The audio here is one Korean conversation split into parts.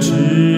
知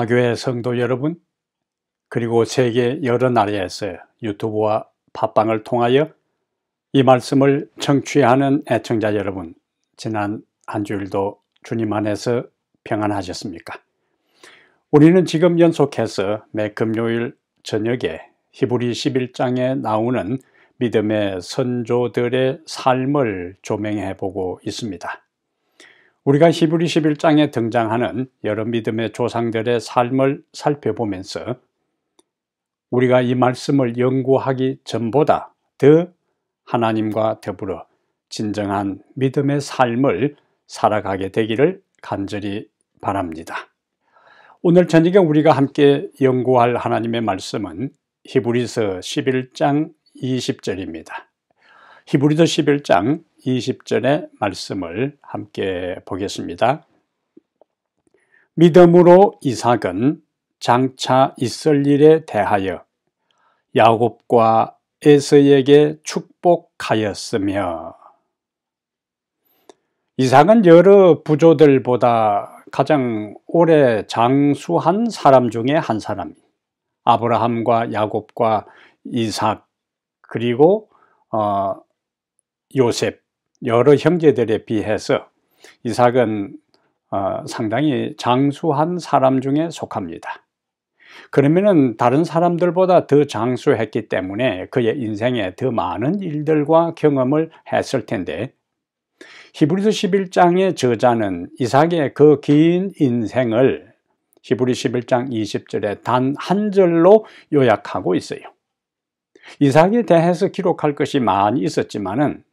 로마교회 성도 여러분, 그리고 세계 여러 나라에서 유튜브와 팟빵을 통하여 이 말씀을 청취하는 애청자 여러분, 지난 한 주일도 주님 안에서 평안하셨습니까? 우리는 지금 연속해서 매 금요일 저녁에 히브리 11장에 나오는 믿음의 선조들의 삶을 조명해 보고 있습니다. 우리가 히브리 11장에 등장하는 여러 믿음의 조상들의 삶을 살펴보면서 우리가 이 말씀을 연구하기 전보다 더 하나님과 더불어 진정한 믿음의 삶을 살아가게 되기를 간절히 바랍니다. 오늘 저녁에 우리가 함께 연구할 하나님의 말씀은 히브리서 11장 20절입니다. 히브리서 11장 20절의 말씀을 함께 보겠습니다. 믿음으로 이삭은 장차 있을 일에 대하여 야곱과 에서에게 축복하였으며 이삭은 여러 부조들보다 가장 오래 장수한 사람 중에 한 사람이 아브라함과 야곱과 이삭 그리고 어, 요셉 여러 형제들에 비해서 이삭은 어, 상당히 장수한 사람 중에 속합니다. 그러면 다른 사람들보다 더 장수했기 때문에 그의 인생에 더 많은 일들과 경험을 했을 텐데 히브리서 11장의 저자는 이삭의 그 긴 인생을 히브리 11장 20절에 단 한 절로 요약하고 있어요. 이삭에 대해서 기록할 것이 많이 있었지만은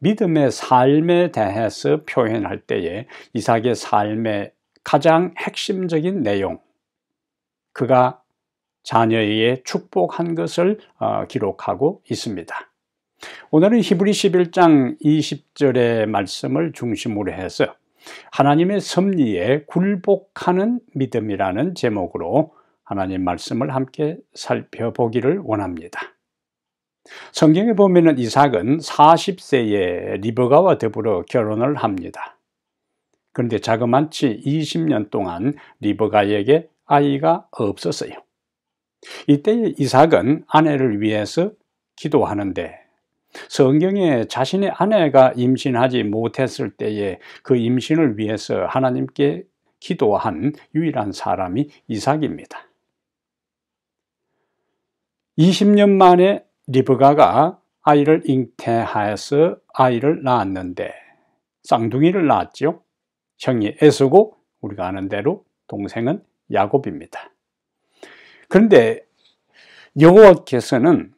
믿음의 삶에 대해서 표현할 때에 이삭의 삶의 가장 핵심적인 내용, 그가 자녀에게 축복한 것을 어, 기록하고 있습니다. 오늘은 히브리 11장 20절의 말씀을 중심으로 해서 하나님의 섭리에 굴복하는 믿음이라는 제목으로 하나님 말씀을 함께 살펴보기를 원합니다. 성경에 보면 이삭은 40세에 리버가와 더불어 결혼을 합니다. 그런데 자그만치 20년 동안 리버가에게 아이가 없었어요. 이때 이삭은 아내를 위해서 기도하는데 성경에 자신의 아내가 임신하지 못했을 때에 그 임신을 위해서 하나님께 기도한 유일한 사람이 이삭입니다. 20년 만에 리브가가 아이를 잉태하여서 아이를 낳았는데 쌍둥이를 낳았지요. 형이 에서고 우리가 아는 대로 동생은 야곱입니다. 그런데 여호와께서는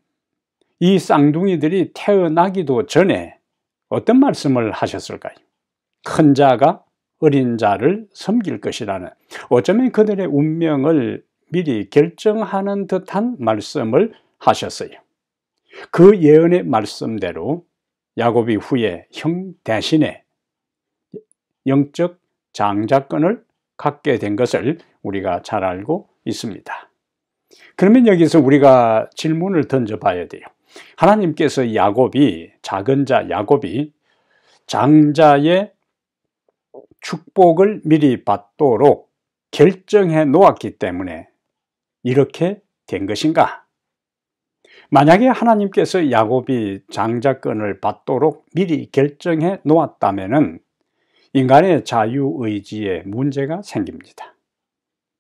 이 쌍둥이들이 태어나기도 전에 어떤 말씀을 하셨을까요? 큰 자가 어린 자를 섬길 것이라는 어쩌면 그들의 운명을 미리 결정하는 듯한 말씀을 하셨어요. 그 예언의 말씀대로 야곱이 후에 형 대신에 영적 장자권을 갖게 된 것을 우리가 잘 알고 있습니다. 그러면 여기서 우리가 질문을 던져봐야 돼요. 하나님께서 야곱이 작은 자 야곱이 장자의 축복을 미리 받도록 결정해 놓았기 때문에 이렇게 된 것인가? 만약에 하나님께서 야곱이 장자권을 받도록 미리 결정해 놓았다면 인간의 자유의지에 문제가 생깁니다.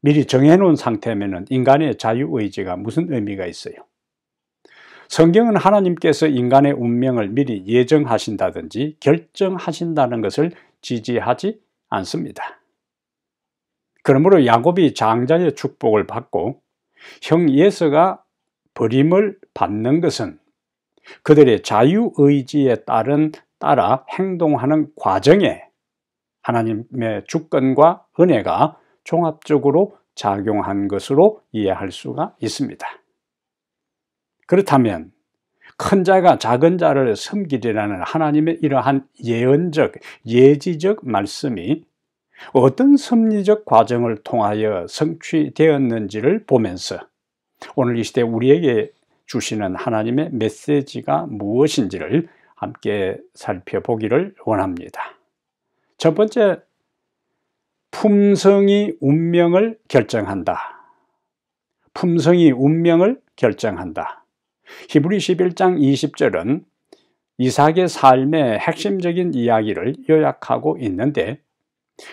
미리 정해놓은 상태면 인간의 자유의지가 무슨 의미가 있어요? 성경은 하나님께서 인간의 운명을 미리 예정하신다든지 결정하신다는 것을 지지하지 않습니다. 그러므로 야곱이 장자의 축복을 받고 형 예서가 버림을 받는 것은 그들의 자유의지에 따른 따라 행동하는 과정에 하나님의 주권과 은혜가 종합적으로 작용한 것으로 이해할 수가 있습니다. 그렇다면 큰 자가 작은 자를 섬기리라는 하나님의 이러한 예언적, 예지적 말씀이 어떤 섭리적 과정을 통하여 성취되었는지를 보면서 오늘 이 시대 우리에게 주시는 하나님의 메시지가 무엇인지를 함께 살펴보기를 원합니다. 첫 번째, 품성이 운명을 결정한다. 품성이 운명을 결정한다. 히브리 11장 20절은 이삭의 삶의 핵심적인 이야기를 요약하고 있는데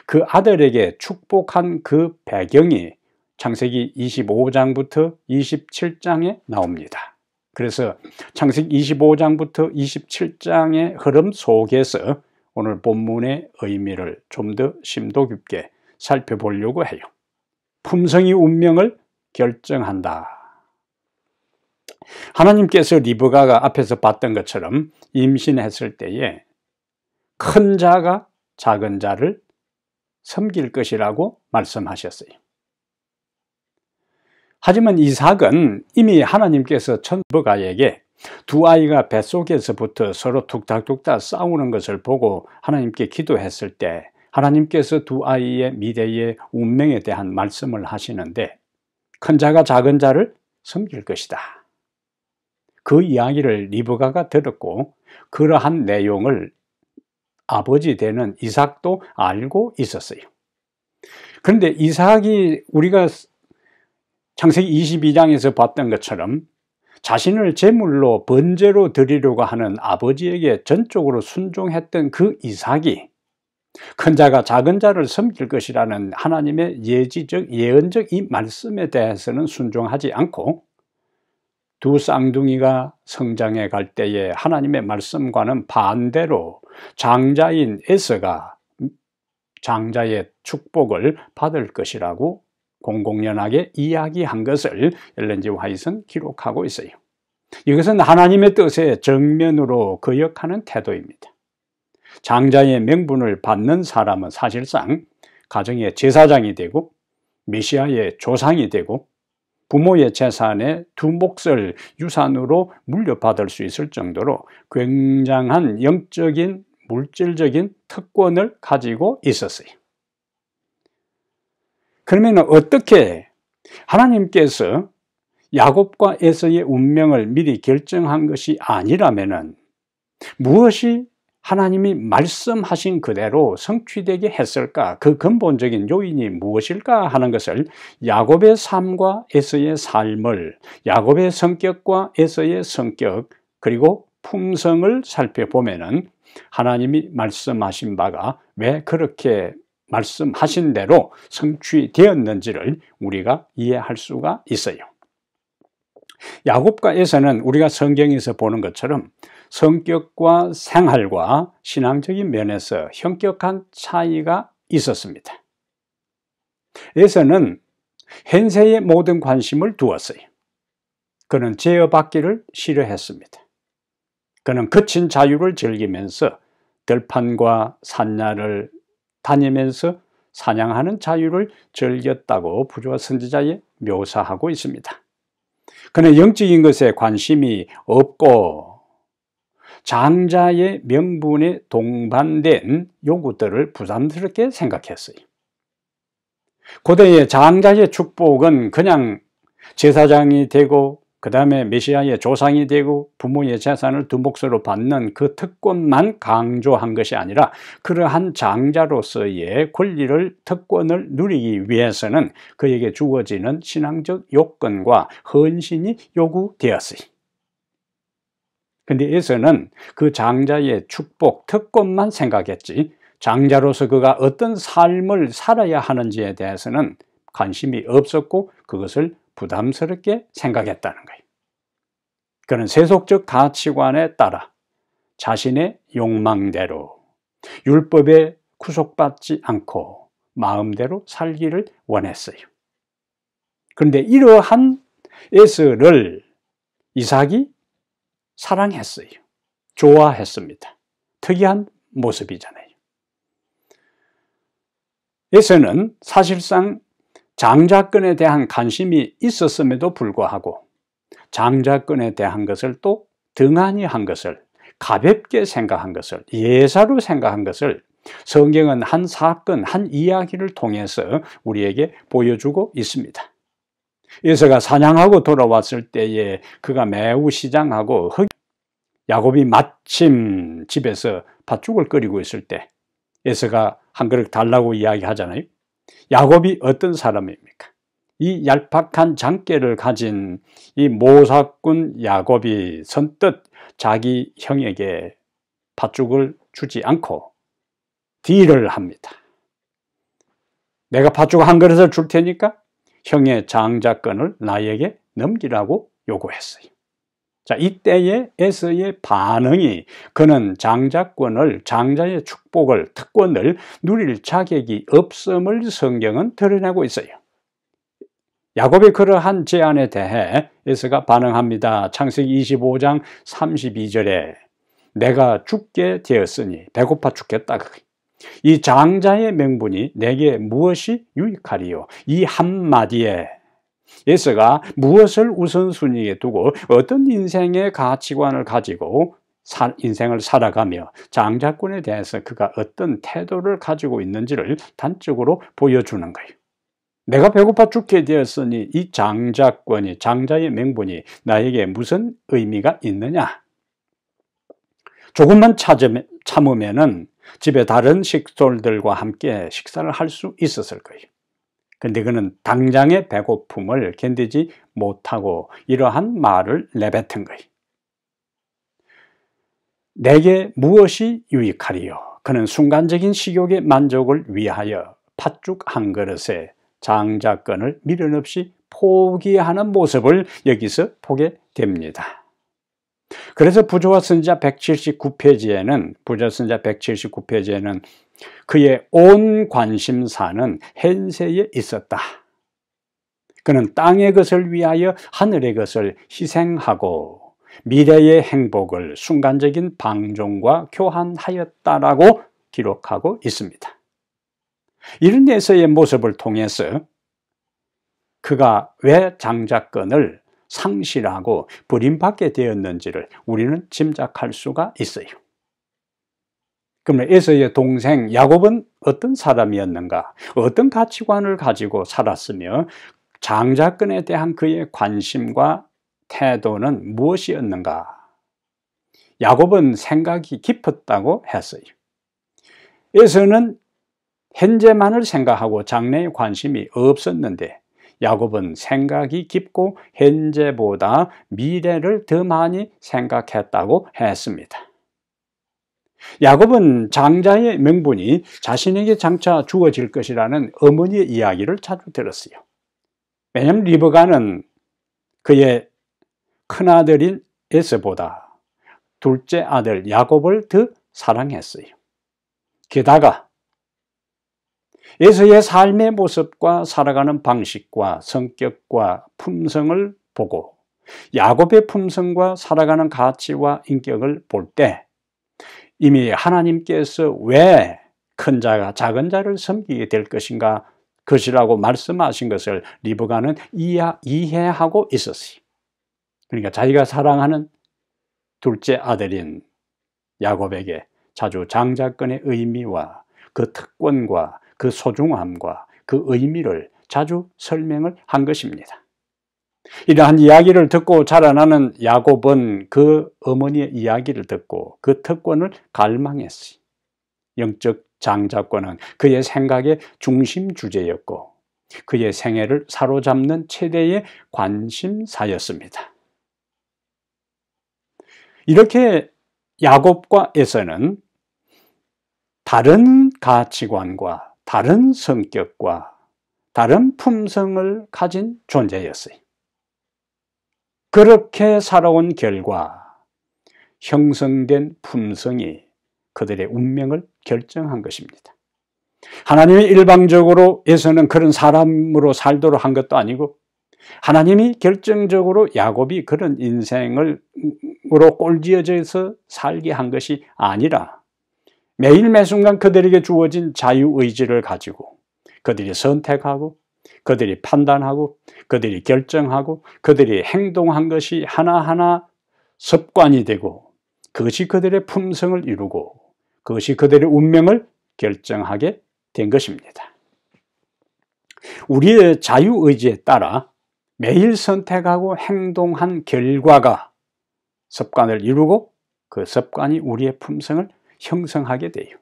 그 아들에게 축복한 그 배경이 창세기 25장부터 27장에 나옵니다. 그래서 창세기 25장부터 27장의 흐름 속에서 오늘 본문의 의미를 좀 더 심도 깊게 살펴보려고 해요. 품성이 운명을 결정한다. 하나님께서 리브가가 앞에서 봤던 것처럼 임신했을 때에 큰 자가 작은 자를 섬길 것이라고 말씀하셨어요. 하지만 이삭은 이미 하나님께서 천부가에게 두 아이가 뱃속에서부터 서로 툭닥툭닥 싸우는 것을 보고 하나님께 기도했을 때 하나님께서 두 아이의 미래의 운명에 대한 말씀을 하시는데 큰 자가 작은 자를 섬길 것이다. 그 이야기를 리브가가 들었고 그러한 내용을 아버지 되는 이삭도 알고 있었어요. 그런데 이삭이 우리가 창세기 22장에서 봤던 것처럼 자신을 제물로 번제로 드리려고 하는 아버지에게 전적으로 순종했던 그 이삭이 큰 자가 작은 자를 섬길 것이라는 하나님의 예지적 예언적 이 말씀에 대해서는 순종하지 않고 두 쌍둥이가 성장해 갈 때에 하나님의 말씀과는 반대로 장자인 에서가 장자의 축복을 받을 것이라고 공공연하게 이야기한 것을 엘렌지 화이트는 기록하고 있어요. 이것은 하나님의 뜻에 정면으로 거역하는 태도입니다. 장자의 명분을 받는 사람은 사실상 가정의 제사장이 되고 메시아의 조상이 되고 부모의 재산의 두 몫을 유산으로 물려받을 수 있을 정도로 굉장한 영적인 물질적인 특권을 가지고 있었어요. 그러면 어떻게 하나님께서 야곱과 에서의 운명을 미리 결정한 것이 아니라면 무엇이 하나님이 말씀하신 그대로 성취되게 했을까? 그 근본적인 요인이 무엇일까 하는 것을 야곱의 삶과 에서의 삶을, 야곱의 성격과 에서의 성격, 그리고 품성을 살펴보면 하나님이 말씀하신 바가 왜 그렇게 말씀하신 대로 성취되었는지를 우리가 이해할 수가 있어요. 야곱과에서는 우리가 성경에서 보는 것처럼 성격과 생활과 신앙적인 면에서 현격한 차이가 있었습니다. 에서는 현세에 모든 관심을 두었어요. 그는 제어받기를 싫어했습니다. 그는 거친 자유를 즐기면서 들판과 산야를 다니면서 사냥하는 자유를 즐겼다고 부조와 선지자에 묘사하고 있습니다. 그는 영적인 것에 관심이 없고 장자의 명분에 동반된 요구들을 부담스럽게 생각했어요. 고대의 장자의 축복은 그냥 제사장이 되고 그 다음에 메시아의 조상이 되고 부모의 재산을 두 몫으로 받는 그 특권만 강조한 것이 아니라 그러한 장자로서의 권리를 특권을 누리기 위해서는 그에게 주어지는 신앙적 요건과 헌신이 요구되었으니 근데 에서는그 장자의 축복, 특권만 생각했지 장자로서 그가 어떤 삶을 살아야 하는지에 대해서는 관심이 없었고 그것을 부담스럽게 생각했다는 거예요. 그는 세속적 가치관에 따라 자신의 욕망대로 율법에 구속받지 않고 마음대로 살기를 원했어요. 그런데 이러한 에스를 이삭이 사랑했어요. 좋아했습니다. 특이한 모습이잖아요. 에서는 사실상 장자권에 대한 관심이 있었음에도 불구하고 장자권에 대한 것을 또 등한히 한 것을 가볍게 생각한 것을 예사로 생각한 것을 성경은 한 사건, 한 이야기를 통해서 우리에게 보여주고 있습니다. 예서가 사냥하고 돌아왔을 때에 그가 매우 시장하고 흑... 야곱이 마침 집에서 팥죽을 끓이고 있을 때 예서가 한 그릇 달라고 이야기하잖아요. 야곱이 어떤 사람입니까? 이 얄팍한 장깨를 가진 이 모사꾼 야곱이 선뜻 자기 형에게 팥죽을 주지 않고 딜을 합니다. 내가 팥죽 한 그릇을 줄 테니까 형의 장자권을 나에게 넘기라고 요구했어요. 자, 이때에 에서의 반응이 그는 장자권을, 장자의 축복을, 특권을 누릴 자격이 없음을 성경은 드러내고 있어요. 야곱의 그러한 제안에 대해 에서가 반응합니다. 창세기 25장 32절에 내가 죽게 되었으니 배고파 죽겠다. 이 장자의 명분이 내게 무엇이 유익하리요? 이 한마디에 예수가 무엇을 우선순위에 두고 어떤 인생의 가치관을 가지고 인생을 살아가며 장자권에 대해서 그가 어떤 태도를 가지고 있는지를 단적으로 보여주는 거예요. 내가 배고파 죽게 되었으니 이 장자권이 장자의 명분이 나에게 무슨 의미가 있느냐? 조금만 참으면 집에 다른 식솔들과 함께 식사를 할 수 있었을 거예요. 근데 그는 당장의 배고픔을 견디지 못하고 이러한 말을 내뱉은 거예요. 내게 무엇이 유익하리요? 그는 순간적인 식욕의 만족을 위하여 팥죽 한 그릇에 장자권을 미련 없이 포기하는 모습을 여기서 보게 됩니다. 그래서 부조와 선지자 179페이지에는 부조와 선지자 179페이지에는 그의 온 관심사는 현세에 있었다. 그는 땅의 것을 위하여 하늘의 것을 희생하고 미래의 행복을 순간적인 방종과 교환하였다라고 기록하고 있습니다. 이런 에서의 모습을 통해서 그가 왜 장자권을 상실하고 버림받게 되었는지를 우리는 짐작할 수가 있어요. 그러면 에서의 동생 야곱은 어떤 사람이었는가? 어떤 가치관을 가지고 살았으며 장자권에 대한 그의 관심과 태도는 무엇이었는가? 야곱은 생각이 깊었다고 했어요. 에서는 현재만을 생각하고 장래에 관심이 없었는데 야곱은 생각이 깊고 현재보다 미래를 더 많이 생각했다고 했습니다. 야곱은 장자의 명분이 자신에게 장차 주어질 것이라는 어머니의 이야기를 자주 들었어요. 왜냐면 리브가는 그의 큰아들인 에서보다 둘째 아들 야곱을 더 사랑했어요. 게다가 예수의 삶의 모습과 살아가는 방식과 성격과 품성을 보고 야곱의 품성과 살아가는 가치와 인격을 볼 때 이미 하나님께서 왜 큰 자가 작은 자를 섬기게 될 것인가 것이라고 말씀하신 것을 리브가는 이해하고 있었어요. 그러니까 자기가 사랑하는 둘째 아들인 야곱에게 자주 장자권의 의미와 그 특권과 그 소중함과 그 의미를 자주 설명을 한 것입니다. 이러한 이야기를 듣고 자라나는 야곱은 그 어머니의 이야기를 듣고 그 특권을 갈망했으 영적 장자권은 그의 생각의 중심 주제였고 그의 생애를 사로잡는 최대의 관심사였습니다. 이렇게 야곱과 에서는 다른 가치관과 다른 성격과 다른 품성을 가진 존재였어요. 그렇게 살아온 결과 형성된 품성이 그들의 운명을 결정한 것입니다. 하나님이 일방적으로 예서는 그런 사람으로 살도록 한 것도 아니고 하나님이 결정적으로 야곱이 그런 인생을로 꼴지어져서 살게 한 것이 아니라 매일 매순간 그들에게 주어진 자유의지를 가지고 그들이 선택하고 그들이 판단하고 그들이 결정하고 그들이 행동한 것이 하나하나 습관이 되고 그것이 그들의 품성을 이루고 그것이 그들의 운명을 결정하게 된 것입니다. 우리의 자유의지에 따라 매일 선택하고 행동한 결과가 습관을 이루고 그 습관이 우리의 품성을 형성하게 돼요.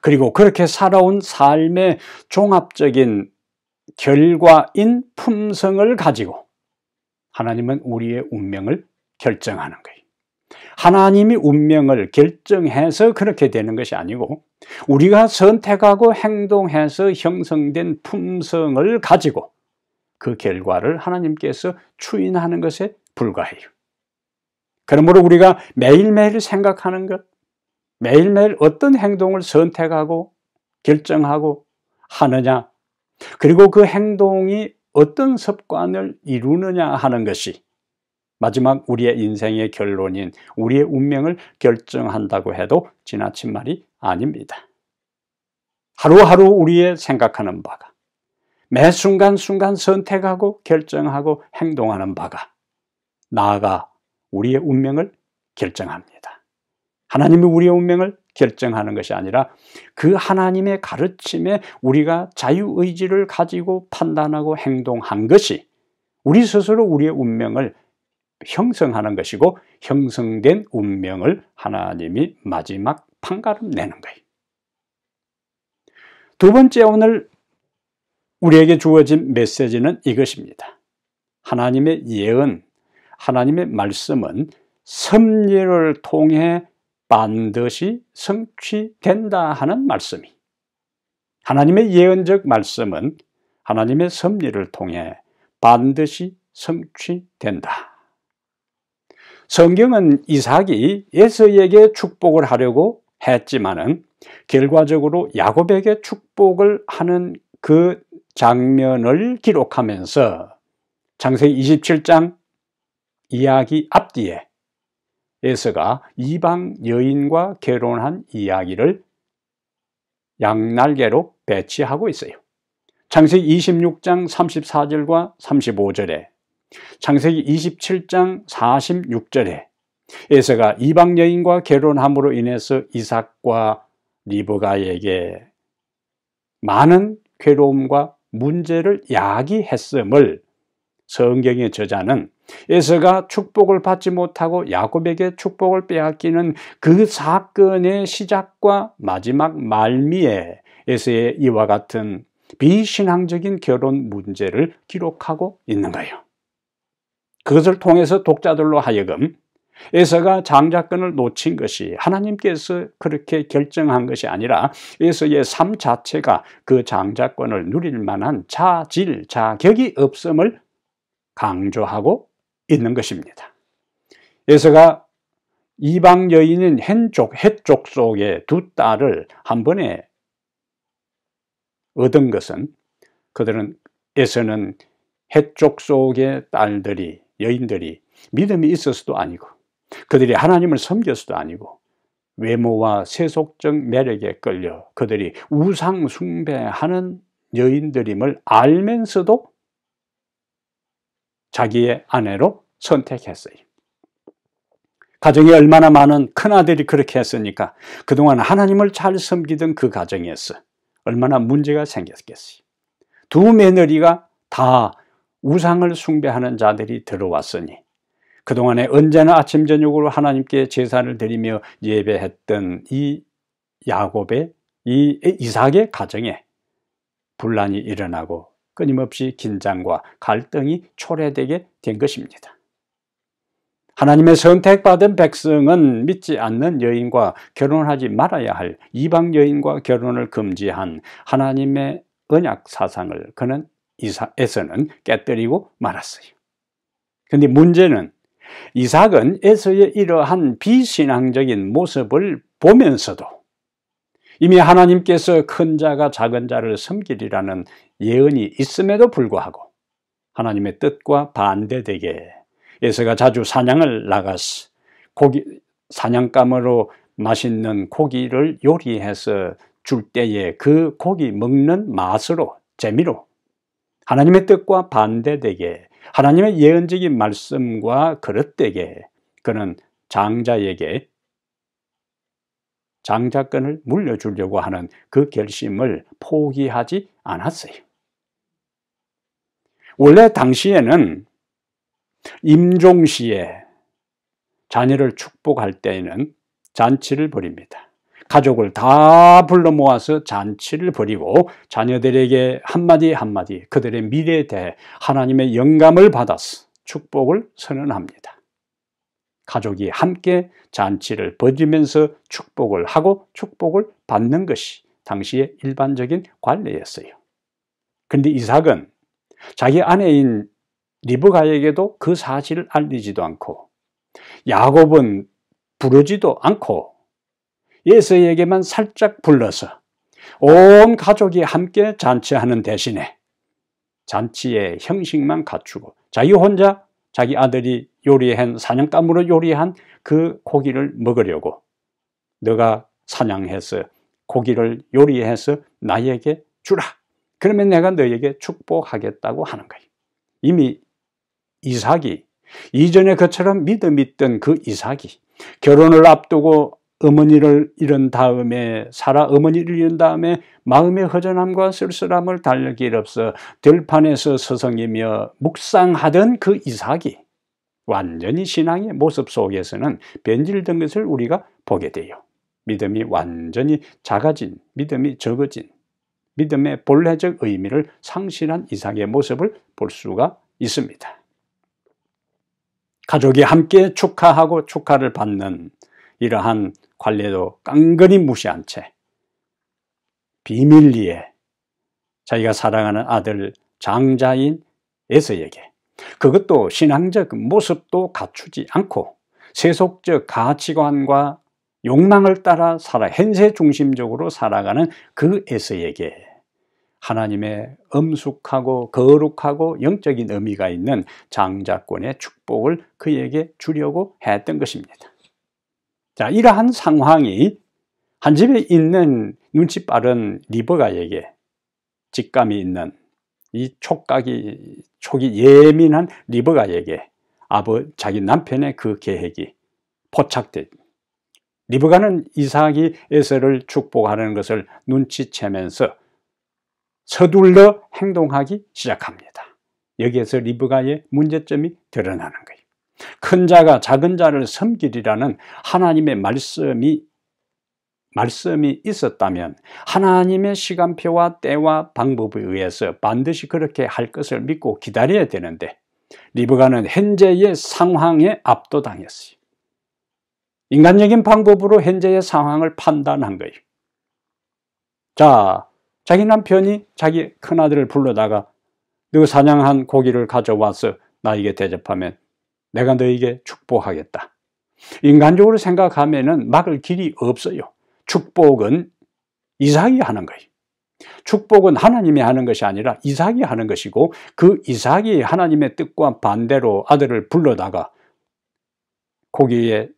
그리고 그렇게 살아온 삶의 종합적인 결과인 품성을 가지고 하나님은 우리의 운명을 결정하는 거예요. 하나님이 운명을 결정해서 그렇게 되는 것이 아니고 우리가 선택하고 행동해서 형성된 품성을 가지고 그 결과를 하나님께서 추인하는 것에 불과해요. 그러므로 우리가 매일매일 생각하는 것, 매일매일 어떤 행동을 선택하고 결정하고 하느냐, 그리고 그 행동이 어떤 습관을 이루느냐 하는 것이 마지막 우리의 인생의 결론인 우리의 운명을 결정한다고 해도 지나친 말이 아닙니다. 하루하루 우리의 생각하는 바가 매 순간순간 선택하고 결정하고 행동하는 바가 나아가 우리의 운명을 결정합니다. 하나님이 우리의 운명을 결정하는 것이 아니라 그 하나님의 가르침에 우리가 자유의지를 가지고 판단하고 행동한 것이 우리 스스로 우리의 운명을 형성하는 것이고 형성된 운명을 하나님이 마지막 판가름 내는 거예요. 두 번째 오늘 우리에게 주어진 메시지는 이것입니다. 하나님의 예언, 하나님의 말씀은 섭리를 통해 반드시 성취된다 하는 말씀이 하나님의 예언적 말씀은 하나님의 섭리를 통해 반드시 성취된다. 성경은 이삭이 예서에게 축복을 하려고 했지만은 결과적으로 야곱에게 축복을 하는 그 장면을 기록하면서 창세기 27장 이야기 앞뒤에 에서가 이방 여인과 결혼한 이야기를 양날개로 배치하고 있어요. 창세기 26장 34절과 35절에 창세기 27장 46절에 에서가 이방 여인과 결혼함으로 인해서 이삭과 리브가에게 많은 괴로움과 문제를 야기했음을 성경의 저자는 에서가 축복을 받지 못하고 야곱에게 축복을 빼앗기는 그 사건의 시작과 마지막 말미에 에서의 이와 같은 비신앙적인 결혼 문제를 기록하고 있는 거예요. 그것을 통해서 독자들로 하여금 에서가 장자권을 놓친 것이 하나님께서 그렇게 결정한 것이 아니라 에서의 삶 자체가 그 장자권을 누릴 만한 자질, 자격이 없음을 강조하고 있는 것입니다. 예서가 이방 여인인 헨족, 헷족 속의 두 딸을 한 번에 얻은 것은 그들은 예서는 헷족 속의 딸들이 여인들이 믿음이 있어서도 아니고 그들이 하나님을 섬겨서도 아니고 외모와 세속적 매력에 끌려 그들이 우상 숭배하는 여인들임을 알면서도 자기의 아내로 선택했어요. 가정에 얼마나 많은 큰아들이 그렇게 했으니까 그동안 하나님을 잘 섬기던 그 가정에서 얼마나 문제가 생겼겠어요. 두 며느리가 다 우상을 숭배하는 자들이 들어왔으니 그동안에 언제나 아침 저녁으로 하나님께 제사를 드리며 예배했던 이 야곱의 이 이삭의 가정에 분란이 일어나고 끊임없이 긴장과 갈등이 초래되게 된 것입니다. 하나님의 선택받은 백성은 믿지 않는 여인과 결혼하지 말아야 할 이방 여인과 결혼을 금지한 하나님의 언약 사상을 그는 이사에서는 깨뜨리고 말았어요. 근데 문제는 이삭은 에서의 이러한 비신앙적인 모습을 보면서도 이미 하나님께서 큰 자가 작은 자를 섬기리라는 예언이 있음에도 불구하고 하나님의 뜻과 반대되게 예서가 자주 사냥을 나가서 고기 사냥감으로 맛있는 고기를 요리해서 줄 때에 그 고기 먹는 맛으로 재미로 하나님의 뜻과 반대되게 하나님의 예언적인 말씀과 그릇되게 그는 장자에게 장자권을 물려주려고 하는 그 결심을 포기하지 않았어요. 원래 당시에는 임종 시에 자녀를 축복할 때에는 잔치를 벌입니다. 가족을 다 불러 모아서 잔치를 벌이고 자녀들에게 한마디 한마디 그들의 미래에 대해 하나님의 영감을 받아서 축복을 선언합니다. 가족이 함께 잔치를 벌이면서 축복을 하고 축복을 받는 것이 당시의 일반적인 관례였어요. 근데 이삭은 자기 아내인 리브가에게도 그 사실을 알리지도 않고 야곱은 부르지도 않고 예수에게만 살짝 불러서 온 가족이 함께 잔치하는 대신에 잔치의 형식만 갖추고 자기 혼자 자기 아들이 요리한 사냥감으로 요리한 그 고기를 먹으려고 너가 사냥해서 고기를 요리해서 나에게 주라 그러면 내가 너에게 축복하겠다고 하는 거예요. 이미 이삭이 이전에 그처럼 믿음 있던 그 이삭이 결혼을 앞두고 어머니를 잃은 다음에 살아 어머니를 잃은 다음에 마음의 허전함과 쓸쓸함을 달랠 길 없어 들판에서 서성이며 묵상하던 그 이삭이 완전히 신앙의 모습 속에서는 변질된 것을 우리가 보게 돼요. 믿음이 완전히 작아진, 믿음이 적어진, 믿음의 본래적 의미를 상실한 이삭의 모습을 볼 수가 있습니다. 가족이 함께 축하하고 축하를 받는 이러한 관례도 깡그리 무시한 채 비밀리에 자기가 사랑하는 아들 장자인 에서에게 그것도 신앙적 모습도 갖추지 않고 세속적 가치관과 욕망을 따라 살아 현세 중심적으로 살아가는 그 에서에게 하나님의 엄숙하고 거룩하고 영적인 의미가 있는 장자권의 축복을 그에게 주려고 했던 것입니다. 자, 이러한 상황이 한 집에 있는 눈치 빠른 리버가에게 직감이 있는 이 촉각이 촉이 예민한 리버가에게 아버 자기 남편의 그 계획이 포착됩니다. 리브가는 이삭이 에서를 축복하는 것을 눈치채면서 서둘러 행동하기 시작합니다. 여기에서 리브가의 문제점이 드러나는 거예요. 큰 자가 작은 자를 섬기리라는 하나님의 말씀이 말씀이 있었다면 하나님의 시간표와 때와 방법에 의해서 반드시 그렇게 할 것을 믿고 기다려야 되는데 리브가는 현재의 상황에 압도당했어요. 인간적인 방법으로 현재의 상황을 판단한 거예요. 자, 자기 남편이 자기 큰아들을 불러다가 너 사냥한 고기를 가져와서 나에게 대접하면 내가 너에게 축복하겠다. 인간적으로 생각하면 막을 길이 없어요. 축복은 이삭이 하는 거예요. 축복은 하나님이 하는 것이 아니라 이삭이 하는 것이고 그 이삭이 하나님의 뜻과 반대로 아들을 불러다가 고기에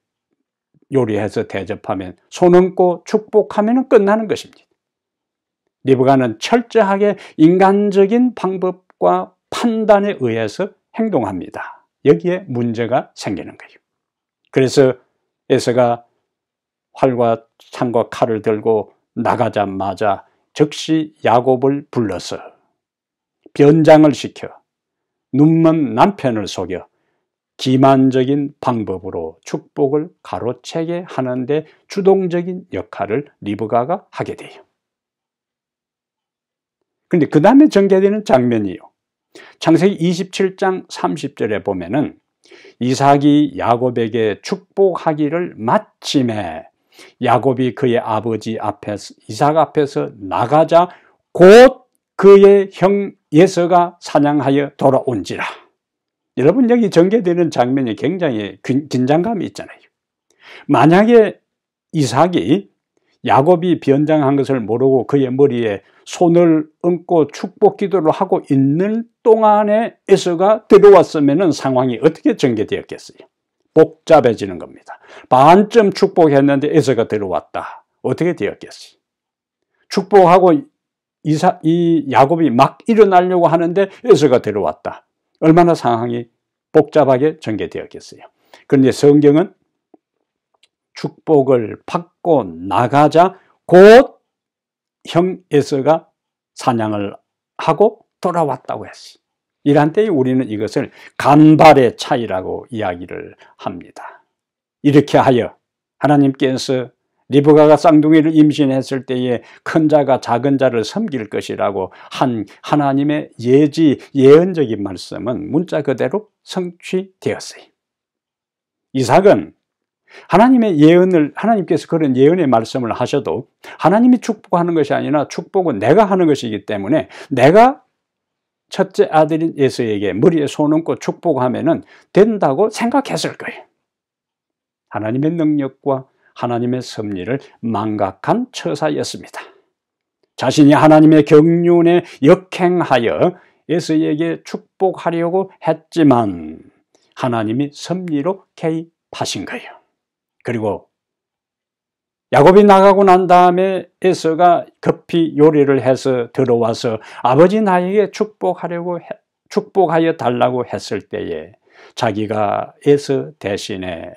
요리해서 대접하면 손얹고 축복하면 끝나는 것입니다. 리브가는 철저하게 인간적인 방법과 판단에 의해서 행동합니다. 여기에 문제가 생기는 거예요. 그래서 에서가 활과 창과 칼을 들고 나가자마자 즉시 야곱을 불러서 변장을 시켜 눈먼 남편을 속여 기만적인 방법으로 축복을 가로채게 하는데 주동적인 역할을 리브가가 하게 돼요. 근데 그 다음에 전개되는 장면이요. 창세기 27장 30절에 보면은 이삭이 야곱에게 축복하기를 마침에 야곱이 그의 아버지 앞에서 이삭 앞에서 나가자 곧 그의 형 예서가 사냥하여 돌아온지라. 여러분 여기 전개되는 장면이 굉장히 긴장감이 있잖아요. 만약에 이삭이 야곱이 변장한 것을 모르고 그의 머리에 손을 얹고 축복 기도를 하고 있는 동안에 에서가 들어왔으면 상황이 어떻게 전개되었겠어요? 복잡해지는 겁니다. 반쯤 축복했는데 에서가 들어왔다. 어떻게 되었겠어요? 축복하고 이사, 이 야곱이 막 일어나려고 하는데 에서가 들어왔다. 얼마나 상황이 복잡하게 전개되었겠어요. 그런데 성경은 축복을 받고 나가자 곧 형 에서가 사냥을 하고 돌아왔다고 했어요. 이러한 때에 우리는 이것을 간발의 차이라고 이야기를 합니다. 이렇게 하여 하나님께서 리브가가 쌍둥이를 임신했을 때에 큰 자가 작은 자를 섬길 것이라고 한 하나님의 예지 예언적인 말씀은 문자 그대로 성취되었어요. 이삭은 하나님의 예언을 하나님께서 그런 예언의 말씀을 하셔도 하나님이 축복하는 것이 아니라 축복은 내가 하는 것이기 때문에 내가 첫째 아들인 예수에게 머리에 손 얹고 축복하면 된다고 생각했을 거예요. 하나님의 능력과 하나님의 섭리를 망각한 처사였습니다. 자신이 하나님의 경륜에 역행하여 예수에게 축복하려고 했지만 하나님이 섭리로 개입하신 거예요. 그리고 야곱이 나가고 난 다음에 에서가 급히 요리를 해서 들어와서 아버지 나에게 축복하려고 축복하여 달라고 했을 때에 자기가 에서 대신에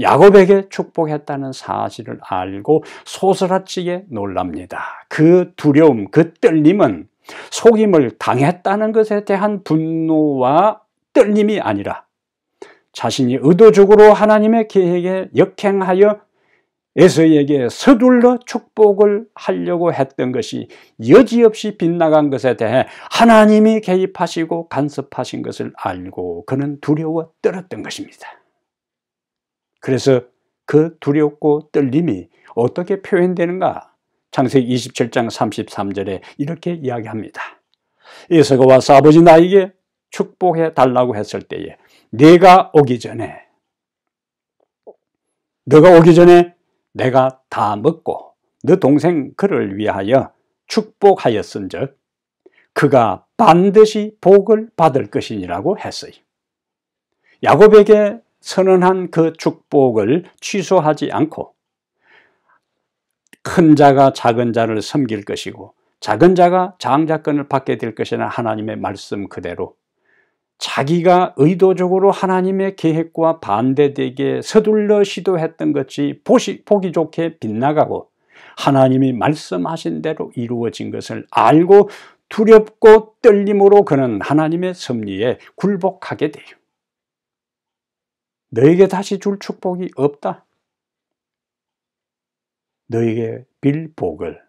야곱에게 축복했다는 사실을 알고 소스라치게 놀랍니다. 그 두려움, 그 떨림은 속임을 당했다는 것에 대한 분노와 떨림이 아니라 자신이 의도적으로 하나님의 계획에 역행하여 에서에게 서둘러 축복을 하려고 했던 것이 여지없이 빗나간 것에 대해 하나님이 개입하시고 간섭하신 것을 알고 그는 두려워 떨었던 것입니다. 그래서 그 두렵고 떨림이 어떻게 표현되는가? 창세기 27장 33절에 이렇게 이야기합니다. 에서가 와서 아버지 나에게 축복해 달라고 했을 때에 네가 오기 전에 네가 오기 전에 내가 다 먹고 너 동생 그를 위하여 축복하였은즉 그가 반드시 복을 받을 것이니라고 했어요. 야곱에게 선언한 그 축복을 취소하지 않고 큰 자가 작은 자를 섬길 것이고 작은 자가 장자권을 받게 될 것이나 하나님의 말씀 그대로 자기가 의도적으로 하나님의 계획과 반대되게 서둘러 시도했던 것이 보기 시보 좋게 빗나가고 하나님이 말씀하신 대로 이루어진 것을 알고 두렵고 떨림으로 그는 하나님의 섭리에 굴복하게 돼요. 너에게 다시 줄 축복이 없다. 너에게 빌 복을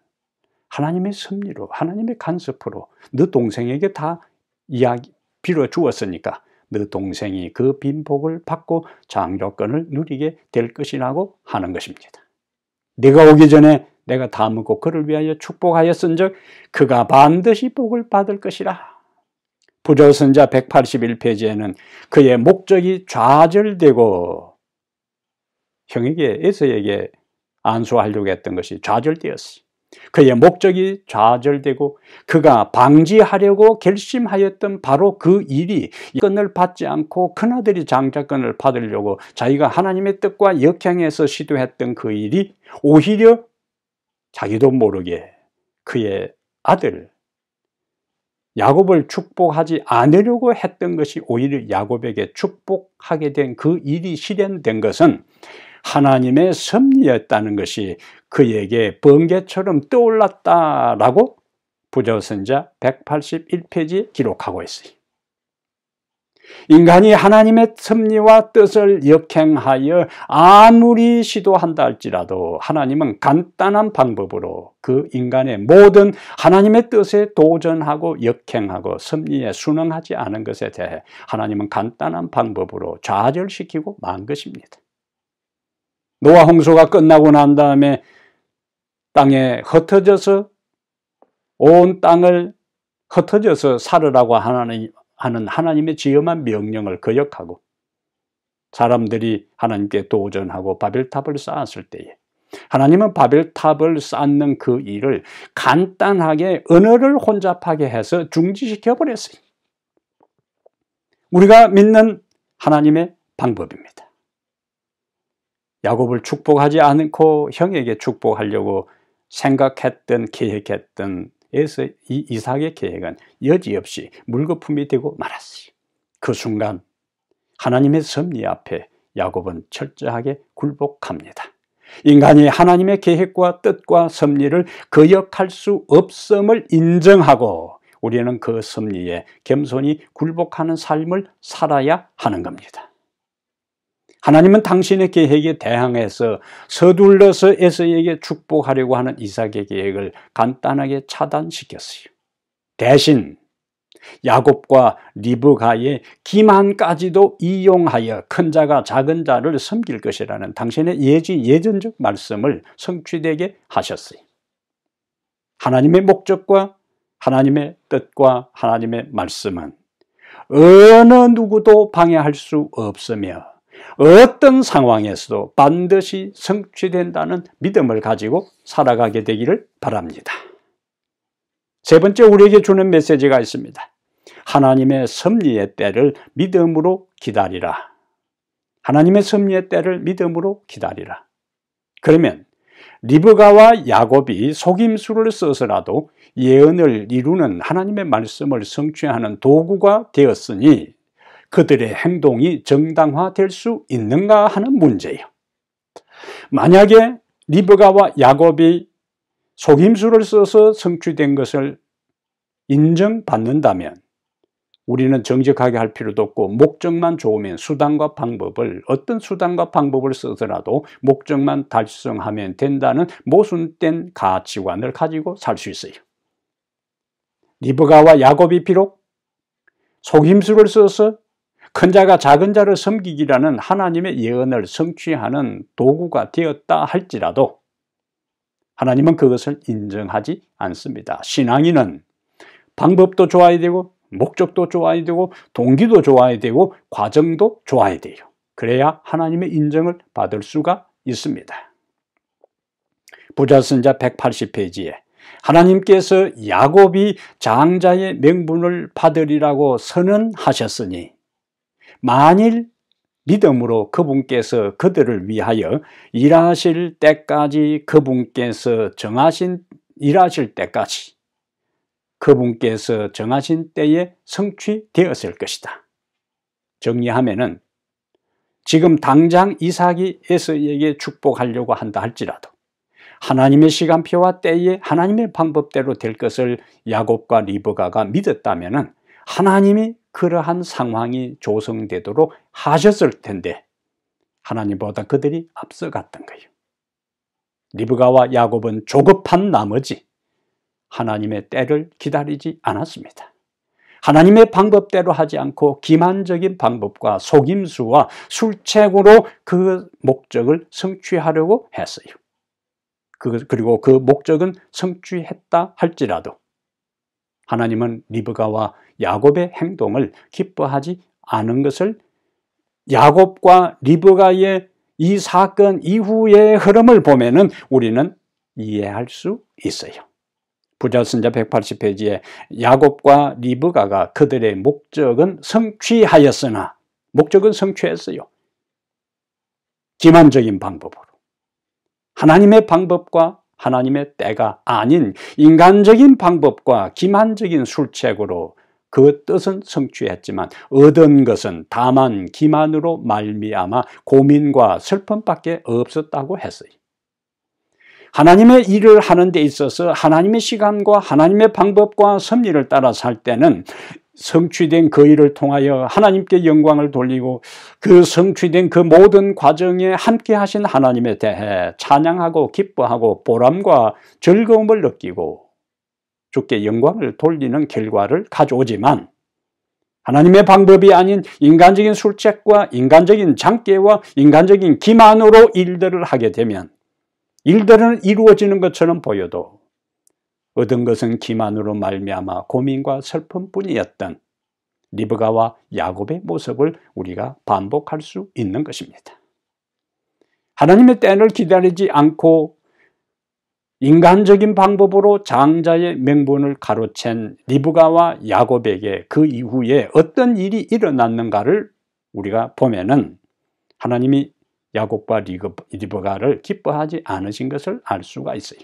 하나님의 섭리로, 하나님의 간섭으로 너 동생에게 다 이야기 빌어 주었으니까 너 동생이 그 빈복을 받고 장조권을 누리게 될 것이라고 하는 것입니다. 네가 오기 전에 내가 다 먹고 그를 위하여 축복하였은즉 그가 반드시 복을 받을 것이라. 부조선자 181페이지에는 그의 목적이 좌절되고 형에게 에서에게 안수하려고 했던 것이 좌절되었어. 그의 목적이 좌절되고 그가 방지하려고 결심하였던 바로 그 일이 이 끈을 받지 않고 큰아들이 장자권을 받으려고 자기가 하나님의 뜻과 역행해서 시도했던 그 일이 오히려 자기도 모르게 그의 아들 야곱을 축복하지 않으려고 했던 것이 오히려 야곱에게 축복하게 된 그 일이 실현된 것은 하나님의 섭리였다는 것이 그에게 번개처럼 떠올랐다라고 부조선자 181페이지에 기록하고 있어요. 인간이 하나님의 섭리와 뜻을 역행하여 아무리 시도한다 할지라도 하나님은 간단한 방법으로 그 인간의 모든 하나님의 뜻에 도전하고 역행하고 섭리에 순응하지 않은 것에 대해 하나님은 간단한 방법으로 좌절시키고 만 것입니다. 노아 홍수가 끝나고 난 다음에 땅에 흩어져서 온 땅을 흩어져서 살으라고 하나님 하는 하나님의 지엄한 명령을 거역하고 사람들이 하나님께 도전하고 바벨탑을 쌓았을 때에 하나님은 바벨탑을 쌓는 그 일을 간단하게 언어를 혼잡하게 해서 중지시켜 버렸어요. 우리가 믿는 하나님의 방법입니다. 야곱을 축복하지 않고 형에게 축복하려고 생각했던 계획했던 에서 이 이삭의 계획은 여지없이 물거품이 되고 말았어요. 그 순간 하나님의 섭리 앞에 야곱은 철저하게 굴복합니다. 인간이 하나님의 계획과 뜻과 섭리를 거역할 그 수 없음을 인정하고 우리는 그 섭리에 겸손히 굴복하는 삶을 살아야 하는 겁니다. 하나님은 당신의 계획에 대항해서 서둘러서 에서에게 축복하려고 하는 이삭의 계획을 간단하게 차단시켰어요. 대신 야곱과 리브가의 기만까지도 이용하여 큰 자가 작은 자를 섬길 것이라는 당신의 예지 예전적 말씀을 성취되게 하셨어요. 하나님의 목적과 하나님의 뜻과 하나님의 말씀은 어느 누구도 방해할 수 없으며 어떤 상황에서도 반드시 성취된다는 믿음을 가지고 살아가게 되기를 바랍니다. 세 번째 우리에게 주는 메시지가 있습니다. 하나님의 섭리의 때를 믿음으로 기다리라. 하나님의 섭리의 때를 믿음으로 기다리라. 그러면 리브가와 야곱이 속임수를 써서라도 예언을 이루는 하나님의 말씀을 성취하는 도구가 되었으니 그들의 행동이 정당화될 수 있는가 하는 문제예요. 만약에 리브가와 야곱이 속임수를 써서 성취된 것을 인정받는다면 우리는 정직하게 할 필요도 없고 목적만 좋으면 수단과 방법을 어떤 수단과 방법을 쓰더라도 목적만 달성하면 된다는 모순된 가치관을 가지고 살 수 있어요. 리브가와 야곱이 비록 속임수를 써서 큰 자가 작은 자를 섬기기라는 하나님의 예언을 성취하는 도구가 되었다 할지라도 하나님은 그것을 인정하지 않습니다. 신앙인은 방법도 좋아야 되고 목적도 좋아야 되고 동기도 좋아야 되고 과정도 좋아야 돼요. 그래야 하나님의 인정을 받을 수가 있습니다. 부자선자 180페이지에 하나님께서 야곱이 장자의 명분을 받으리라고 선언하셨으니 만일 믿음으로 그분께서 그들을 위하여 일하실 때까지 그분께서 정하신 일하실 때까지 그분께서 정하신 때에 성취되었을 것이다. 정리하면은 지금 당장 이삭이 에서에게 축복하려고 한다 할지라도 하나님의 시간표와 때에 하나님의 방법대로 될 것을 야곱과 리브가가 믿었다면은 하나님이 그러한 상황이 조성되도록 하셨을 텐데 하나님보다 그들이 앞서갔던 거예요. 리브가와 야곱은 조급한 나머지 하나님의 때를 기다리지 않았습니다. 하나님의 방법대로 하지 않고 기만적인 방법과 속임수와 술책으로 그 목적을 성취하려고 했어요. 그, 리고그 목적은 성취했다 할지라도 하나님은 리브가와 야곱의 행동을 기뻐하지 않은 것을 야곱과 리브가의 이 사건 이후의 흐름을 보면은 우리는 이해할 수 있어요. 부자선자 180페이지에 야곱과 리브가가 그들의 목적은 성취하였으나 목적은 성취했어요. 기만적인 방법으로 하나님의 방법과 하나님의 때가 아닌 인간적인 방법과 기만적인 술책으로 그 뜻은 성취했지만 얻은 것은 다만 기만으로 말미암아 고민과 슬픔밖에 없었다고 했어요. 하나님의 일을 하는 데 있어서 하나님의 시간과 하나님의 방법과 섭리를 따라 살 때는 성취된 그 일을 통하여 하나님께 영광을 돌리고 그 성취된 그 모든 과정에 함께 하신 하나님에 대해 찬양하고 기뻐하고 보람과 즐거움을 느끼고 주께 영광을 돌리는 결과를 가져오지만 하나님의 방법이 아닌 인간적인 술책과 인간적인 장기와 인간적인 기만으로 일들을 하게 되면 일들은 이루어지는 것처럼 보여도 얻은 것은 기만으로 말미암아 고민과 슬픔뿐이었던 리브가와 야곱의 모습을 우리가 반복할 수 있는 것입니다. 하나님의 때를 기다리지 않고 인간적인 방법으로 장자의 명분을 가로챈 리브가와 야곱에게 그 이후에 어떤 일이 일어났는가를 우리가 보면은 하나님이 야곱과 리브가를 기뻐하지 않으신 것을 알 수가 있어요.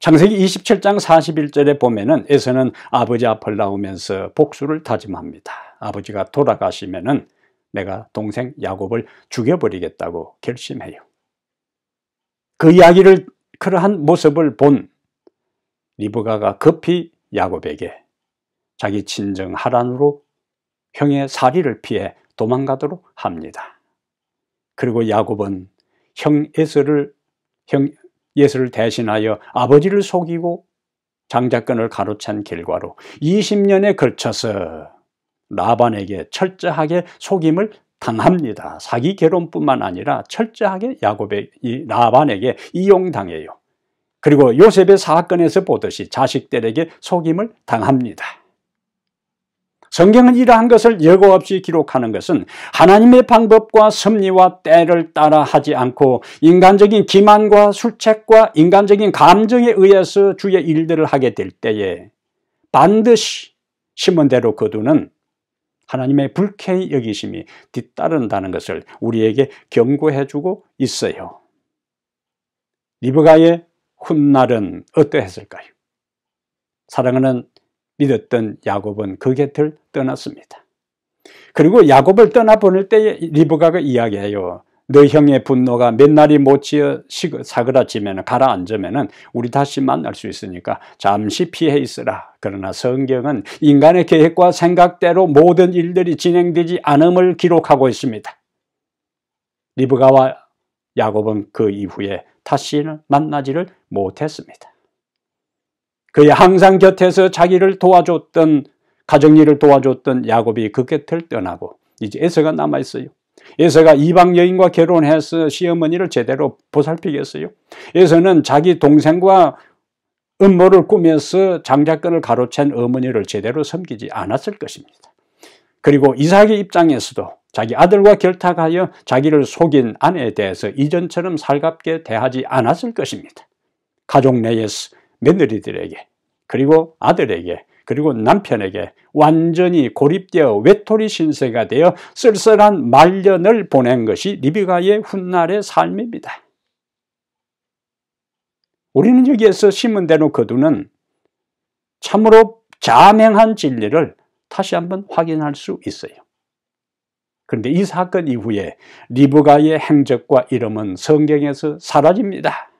창세기 27장 41절에 보면은 에서는 아버지 앞을 나오면서 복수를 다짐합니다. 아버지가 돌아가시면은 내가 동생 야곱을 죽여버리겠다고 결심해요. 그 이야기를 그러한 모습을 본 리브가가 급히 야곱에게 자기 친정 하란으로 형의 사리를 피해 도망가도록 합니다. 그리고 야곱은 형 에서를 형 예수를 대신하여 아버지를 속이고 장자권을 가로챈 결과로 20년에 걸쳐서 라반에게 철저하게 속임을 당합니다. 사기 결혼뿐만 아니라 철저하게 야곱의 이 라반에게 이용당해요. 그리고 요셉의 사건에서 보듯이 자식들에게 속임을 당합니다. 성경은 이러한 것을 여고 없이 기록하는 것은 하나님의 방법과 섭리와 때를 따라 하지 않고 인간적인 기만과 술책과 인간적인 감정에 의해서 주의 일들을 하게 될 때에 반드시 심은 대로 거두는 그 하나님의 불쾌히 여기심이 뒤따른다는 것을 우리에게 경고해주고 있어요. 리브가의 훗날은 어떠했을까요? 사랑하는 믿었던 야곱은 그 곁을 떠났습니다. 그리고 야곱을 떠나보낼 때 리브가가 이야기해요. 너 형의 분노가 몇 날이 못지어 사그라지면 가라앉으면 우리 다시 만날 수 있으니까 잠시 피해 있으라. 그러나 성경은 인간의 계획과 생각대로 모든 일들이 진행되지 않음을 기록하고 있습니다. 리브가와 야곱은 그 이후에 다시는 만나지를 못했습니다. 그의 항상 곁에서 자기를 도와줬던 가정일을 도와줬던 야곱이 그 곁을 떠나고 이제 에서가 남아있어요. 에서가 이방 여인과 결혼해서 시어머니를 제대로 보살피겠어요. 에서는 자기 동생과 음모를 꾸며서 장자권을 가로챈 어머니를 제대로 섬기지 않았을 것입니다. 그리고 이삭의 입장에서도 자기 아들과 결탁하여 자기를 속인 아내에 대해서 이전처럼 살갑게 대하지 않았을 것입니다. 가족 내에 서 며느리들에게 그리고 아들에게 그리고 남편에게 완전히 고립되어 외톨이 신세가 되어 쓸쓸한 말년을 보낸 것이 리비가의 훗날의 삶입니다. 우리는 여기에서 심은대로 거두는 그 참으로 자명한 진리를 다시 한번 확인할 수 있어요. 그런데 이 사건 이후에 리브가의 행적과 이름은 성경에서 사라집니다.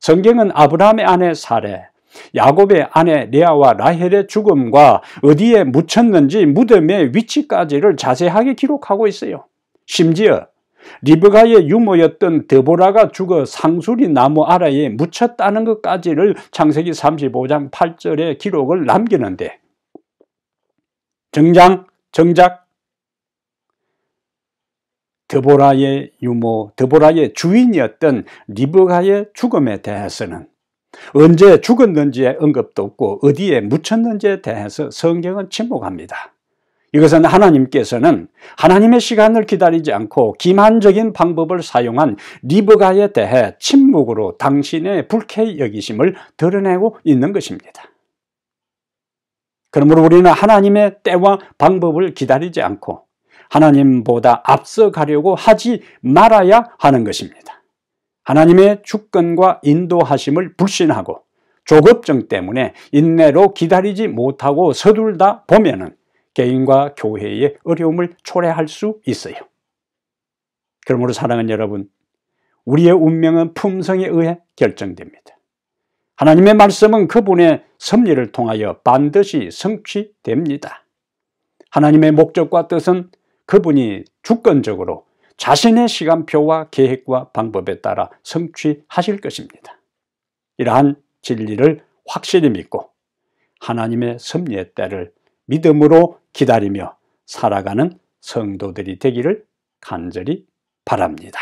성경은 아브라함의 아내 사례, 야곱의 아내 레아와 라헬의 죽음과 어디에 묻혔는지 무덤의 위치까지를 자세하게 기록하고 있어요. 심지어 리브가의 유모였던 드보라가 죽어 상수리 나무 아래에 묻혔다는 것까지를 창세기 35장 8절에 기록을 남기는데 정장, 정작 드보라의 유모, 드보라의 주인이었던 리브가의 죽음에 대해서는 언제 죽었는지의 언급도 없고 어디에 묻혔는지에 대해서 성경은 침묵합니다. 이것은 하나님께서는 하나님의 시간을 기다리지 않고 기만적인 방법을 사용한 리브가에 대해 침묵으로 당신의 불쾌 여기심을 드러내고 있는 것입니다. 그러므로 우리는 하나님의 때와 방법을 기다리지 않고 하나님보다 앞서가려고 하지 말아야 하는 것입니다. 하나님의 주권과 인도하심을 불신하고 조급증 때문에 인내로 기다리지 못하고 서둘다 보면은 개인과 교회의 어려움을 초래할 수 있어요. 그러므로 사랑하는 여러분, 우리의 운명은 품성에 의해 결정됩니다. 하나님의 말씀은 그분의 섭리를 통하여 반드시 성취됩니다. 하나님의 목적과 뜻은 그분이 주권적으로 자신의 시간표와 계획과 방법에 따라 성취하실 것입니다. 이러한 진리를 확실히 믿고 하나님의 섭리의 때를 믿음으로 기다리며 살아가는 성도들이 되기를 간절히 바랍니다.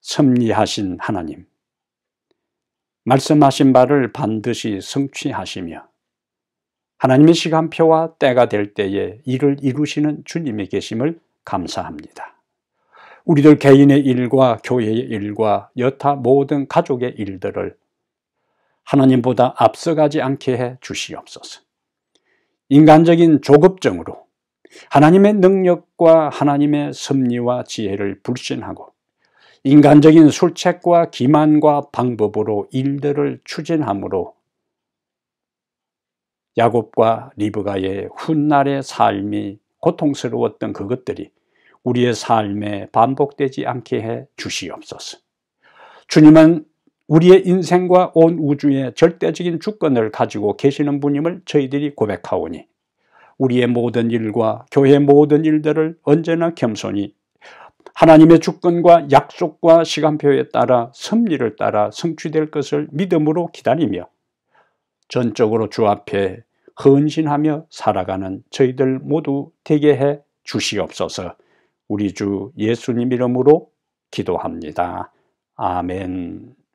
섭리하신 하나님, 말씀하신 바를 반드시 성취하시며 하나님의 시간표와 때가 될 때에 이를 이루시는 주님의 계심을 감사합니다. 우리들 개인의 일과 교회의 일과 여타 모든 가족의 일들을 하나님보다 앞서가지 않게 해 주시옵소서. 인간적인 조급증으로 하나님의 능력과 하나님의 섭리와 지혜를 불신하고 인간적인 술책과 기만과 방법으로 일들을 추진함으로 야곱과 리브가의 훗날의 삶이 고통스러웠던 그것들이 우리의 삶에 반복되지 않게 해 주시옵소서. 주님은 우리의 인생과 온 우주의 절대적인 주권을 가지고 계시는 분임을 저희들이 고백하오니 우리의 모든 일과 교회 모든 일들을 언제나 겸손히 하나님의 주권과 약속과 시간표에 따라 섭리를 따라 성취될 것을 믿음으로 기다리며 전적으로 주 앞에 헌신하며 살아가는 저희들 모두 되게 해 주시옵소서. 우리 주 예수님 이름으로 기도합니다. 아멘.